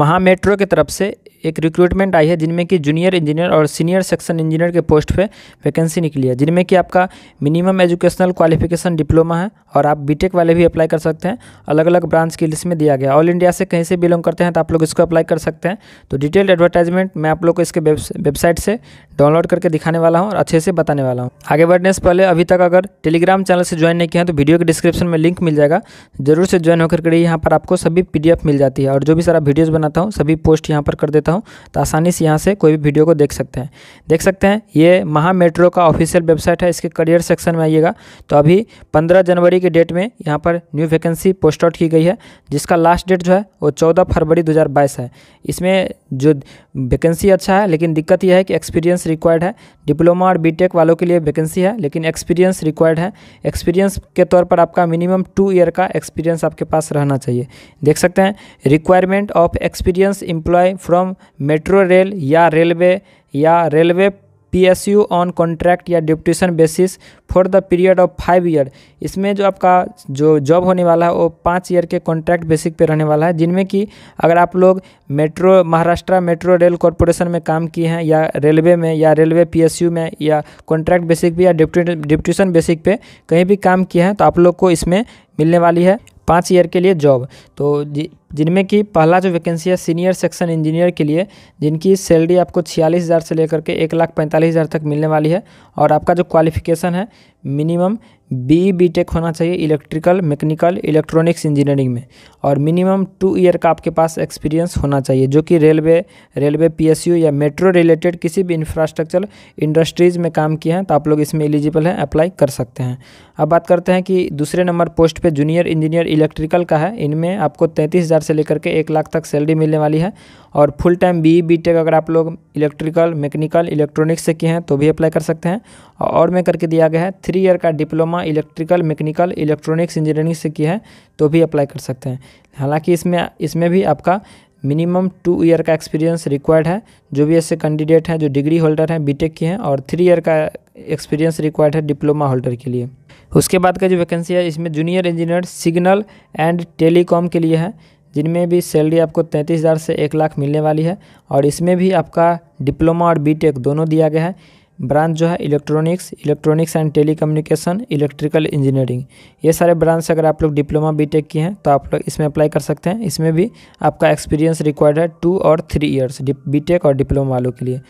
महा मेट्रो की तरफ से एक रिक्रूटमेंट आई है जिनमें कि जूनियर इंजीनियर और सीनियर सेक्शन इंजीनियर के पोस्ट पे वैकेंसी निकली है जिनमें कि आपका मिनिमम एजुकेशनल क्वालिफिकेशन डिप्लोमा है और आप बीटेक वाले भी अप्लाई कर सकते हैं अलग अलग ब्रांच की लिस्ट में दिया गया ऑल इंडिया से कहीं से बिलोंग करते हैं तो आप लोग इसको अप्लाई कर सकते हैं तो डिटेल्ड एडवर्टाइजमेंट मैं आप लोग को इसके वेबसाइट से डाउनलोड करके दिखाने वाला हूँ और अच्छे से बताने वाला हूँ आगे बढ़ने से पहले अभी तक अगर टेलीग्राम चैनल से ज्वाइन नहीं किया है तो वीडियो के डिस्क्रिप्शन में लिंक मिल जाएगा जरूर से ज्वाइन होकर के यहाँ पर आपको सभी पी मिल जाती है और जो भी सारा वीडियोज़ बना बनाता हूँ सभी पोस्ट यहाँ पर कर देता हूँ तो आसानी से यहाँ से कोई भी वीडियो को देख सकते हैं देख सकते हैं ये महा मेट्रो का ऑफिशियल वेबसाइट है इसके करियर सेक्शन में आइएगा तो अभी पंद्रह जनवरी के डेट में यहाँ पर न्यू वैकेंसी पोस्ट आउट की गई है जिसका लास्ट डेट जो है वो चौदह फरवरी दो है इसमें जो वैकेंसी अच्छा है लेकिन दिक्कत यह है कि एक्सपीरियंस रिक्वायर्ड है डिप्लोमा और बी वालों के लिए वैकेंसी है लेकिन एक्सपीरियंस रिक्वायर्ड है एक्सपीरियंस के तौर पर आपका मिनिमम टू ईयर का एक्सपीरियंस आपके पास रहना चाहिए देख सकते हैं requirement of ex experience employ from metro rail या रेलवे या रेलवे पीएसयू ऑन कॉन्ट्रैक्ट या deputation basis for the period of five year इसमें जो आपका जो जॉब होने वाला है वो पाँच ईयर के कॉन्ट्रैक्ट बेसिक पे रहने वाला है जिनमें कि अगर आप लोग metro Maharashtra metro rail corporation में काम किए हैं या रेलवे में या रेलवे पीएसयू में या कॉन्ट्रैक्ट बेसिक पे या डिप्टीशन बेसिक पे कहीं भी काम किए हैं तो आप लोग को इसमें मिलने वाली है पाँच ईयर के लिए जॉब तो जिनमें कि पहला जो वैकेंसी है सीनियर सेक्शन इंजीनियर के लिए जिनकी सैलरी आपको छियालीस हज़ार से लेकर के एक लाख पैंतालीस हज़ार तक मिलने वाली है और आपका जो क्वालिफिकेशन है मिनिमम बी बी टेक होना चाहिए इलेक्ट्रिकल मैकेनिकल इलेक्ट्रॉनिक्स इंजीनियरिंग में और मिनिमम टू ईयर का आपके पास एक्सपीरियंस होना चाहिए जो कि रेलवे रेलवे पीएसयू या मेट्रो रिलेटेड किसी भी इंफ्रास्ट्रक्चर इंडस्ट्रीज़ में काम किए हैं तो आप लोग इसमें एलिजिबल हैं अप्लाई कर सकते हैं अब बात करते हैं कि दूसरे नंबर पोस्ट पर जूनियर इंजीनियर इलेक्ट्रिकल का है इनमें आपको तैंतीस हज़ार से लेकर के एक लाख तक सैलरी मिलने वाली है और full time B B tech अगर आप लोग इलेक्ट्रिकल मैकेनिकल इलेक्ट्रॉनिक्स से किए हैं तो भी अप्लाई कर सकते हैं और में करके दिया गया है थ्री ईयर का diploma electrical mechanical electronics engineering से किए है तो भी अप्लाई कर सकते हैं हालाँकि इसमें इसमें भी आपका मिनिमम टू ईयर का एक्सपीरियंस रिक्वायर्ड है जो भी ऐसे कैंडिडेट हैं जो डिग्री होल्डर हैं बीटेक के हैं और थ्री ईयर का एक्सपीरियंस रिक्वायर्ड है डिप्लोमा होल्डर के लिए उसके बाद का जो वैकेंसी है इसमें junior engineer signal and telecom के लिए है जिनमें भी सैलरी आपको तैंतीस हज़ार से एक लाख मिलने वाली है और इसमें भी आपका डिप्लोमा और बीटेक दोनों दिया गया है ब्रांच जो है electronics electronics and tele electrical engineering ये सारे ब्रांच अगर आप लोग डिप्लोमा बी किए हैं तो आप लोग इसमें अप्लाई कर सकते हैं इसमें भी आपका एक्सपीरियंस रिक्वायर्ड है टू और थ्री ईयर्स टेक और डिप्लोमा वालों के लिए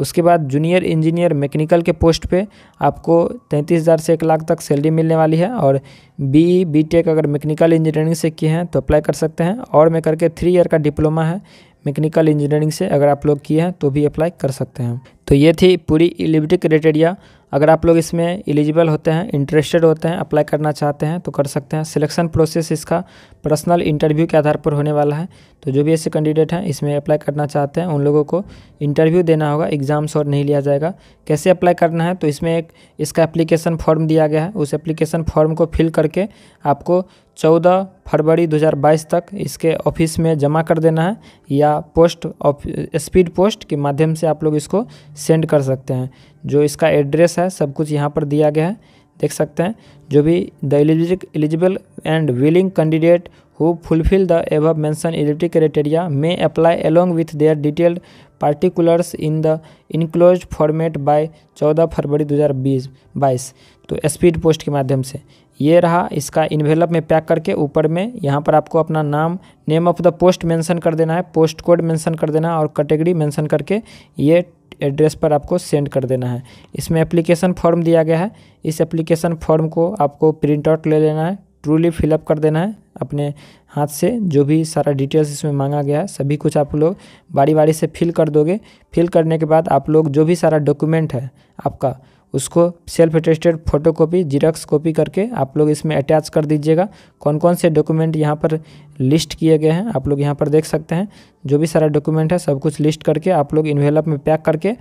उसके बाद जूनियर इंजीनियर मैकेनिकल के पोस्ट पे आपको तैंतीस हज़ार से एक लाख तक सैलरी मिलने वाली है और बी बी टेक अगर मैकेनिकल इंजीनियरिंग से किए हैं तो अप्लाई कर सकते हैं और मैं करके थ्री ईयर का डिप्लोमा है मैकेनिकल इंजीनियरिंग से अगर आप लोग किए हैं तो भी अप्लाई कर सकते हैं तो ये थी पूरी एलिजिबिलिटी क्राइटेरिया अगर आप लोग इसमें एलिजिबल होते हैं इंटरेस्टेड होते हैं अप्लाई करना चाहते हैं तो कर सकते हैं सिलेक्शन प्रोसेस इसका पर्सनल इंटरव्यू के आधार पर होने वाला है तो जो भी ऐसे कैंडिडेट हैं इसमें अप्लाई करना चाहते हैं उन लोगों को इंटरव्यू देना होगा एग्ज़ाम्स और नहीं लिया जाएगा कैसे अप्लाई करना है तो इसमें एक इसका एप्लीकेशन फॉर्म दिया गया है उस एप्लीकेशन फॉर्म को फिल करके आपको चौदह फरवरी बाईस तक इसके ऑफिस में जमा कर देना है या पोस्ट ऑफ स्पीड पोस्ट के माध्यम से आप लोग इसको सेंड कर सकते हैं जो इसका एड्रेस है सब कुछ यहाँ पर दिया गया है देख सकते हैं जो भी the eligible and willing candidate who fulfil the above mentioned eligibility criteria may apply along with their detailed particulars in the enclose format by 14 February 2020 22 तो स्पीड पोस्ट के माध्यम से ये रहा इसका इन्वेलप में पैक करके ऊपर में यहाँ पर आपको अपना नाम name of the post mention कर देना है पोस्ट कोड मेंशन कर देना है और कैटेगरी मेंशन करके ये एड्रेस पर आपको सेंड कर देना है इसमें एप्लीकेशन फॉर्म दिया गया है इस एप्लीकेशन फॉर्म को आपको प्रिंट आउट ले लेना है ट्रूली फिलअप कर देना है अपने हाथ से जो भी सारा डिटेल्स इसमें मांगा गया है सभी कुछ आप लोग बारी बारी से फिल कर दोगे फिल करने के बाद आप लोग जो भी सारा डॉक्यूमेंट है आपका उसको self attested photo copy xerox copy करके आप लोग इसमें अटैच कर दीजिएगा कौन कौन से डॉक्यूमेंट यहाँ पर लिस्ट किए गए हैं आप लोग यहाँ पर देख सकते हैं जो भी सारा डॉक्यूमेंट है सब कुछ लिस्ट करके आप लोग इन्वेलप में पैक करके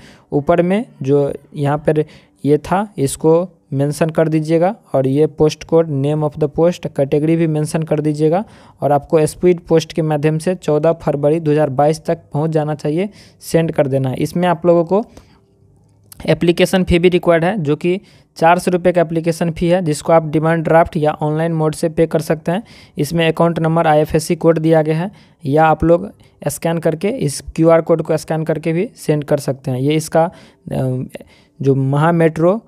ऊपर में जो यहाँ पर ये था इसको मेंशन कर दीजिएगा और ये post code name of the post category भी मेंशन कर दीजिएगा और आपको स्पीड पोस्ट के माध्यम से 14 फरवरी 2022 तक पहुंच जाना चाहिए सेंड कर देना है इसमें आप लोगों को एप्लीकेशन फ़ी भी रिक्वायर्ड है जो कि चार सौ रुपये का एप्लीकेशन फ़ी है जिसको आप डिमांड ड्राफ्ट या ऑनलाइन मोड से पे कर सकते हैं इसमें अकाउंट नंबर आईएफएससी कोड दिया गया है या आप लोग स्कैन करके इस क्यूआर कोड को स्कैन करके भी सेंड कर सकते हैं ये इसका जो Maha metro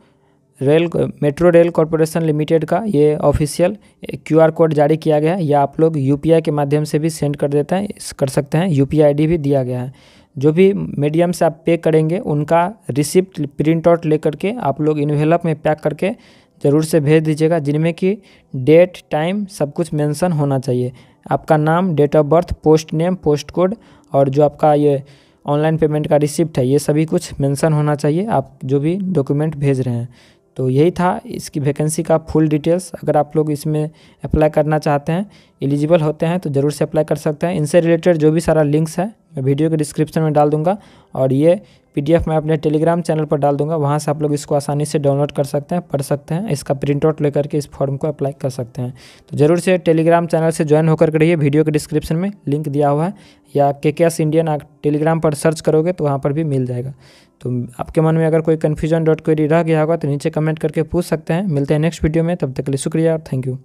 rail metro rail corporation limited का ये ऑफिशियल आर कोड जारी किया गया है या आप लोग आई के माध्यम से भी सेंड कर देते हैं कर सकते हैं आई डी भी दिया गया है जो भी मीडियम से आप पे करेंगे उनका रिसिप्ट प्रिंट आउट ले करके आप लोग इन्वेलप में पैक करके ज़रूर से भेज दीजिएगा जिनमें कि डेट टाइम सब कुछ मेंशन होना चाहिए आपका नाम date of birth post name post code और जो आपका ये ऑनलाइन पेमेंट का रिसिप्ट है ये सभी कुछ मेंशन होना चाहिए आप जो भी डॉक्यूमेंट भेज रहे हैं तो यही था इसकी वैकेंसी का फुल डिटेल्स अगर आप लोग इसमें अप्लाई करना चाहते हैं एलिजिबल होते हैं तो ज़रूर से अप्लाई कर सकते हैं इनसे रिलेटेड जो भी सारा लिंक्स है मैं वीडियो के डिस्क्रिप्शन में डाल दूंगा और ये पीडीएफ मैं अपने टेलीग्राम चैनल पर डाल दूंगा वहाँ से आप लोग इसको आसानी से डाउनलोड कर सकते हैं पढ़ सकते हैं इसका प्रिंट आउट लेकर के इस फॉर्म को अप्लाई कर सकते हैं तो ज़रूर से टेलीग्राम चैनल से ज्वाइन होकर के रहिए वीडियो के डिस्क्रिप्शन में लिंक दिया हुआ है या K K S Indian Telegram पर सर्च करोगे तो वहाँ पर भी मिल जाएगा तो आपके मन में अगर कोई कन्फ्यूजन डॉट क्वेरी रह गया होगा तो नीचे कमेंट करके पूछ सकते हैं मिलते हैं नेक्स्ट वीडियो में तब तक के लिए शुक्रिया और थैंक यू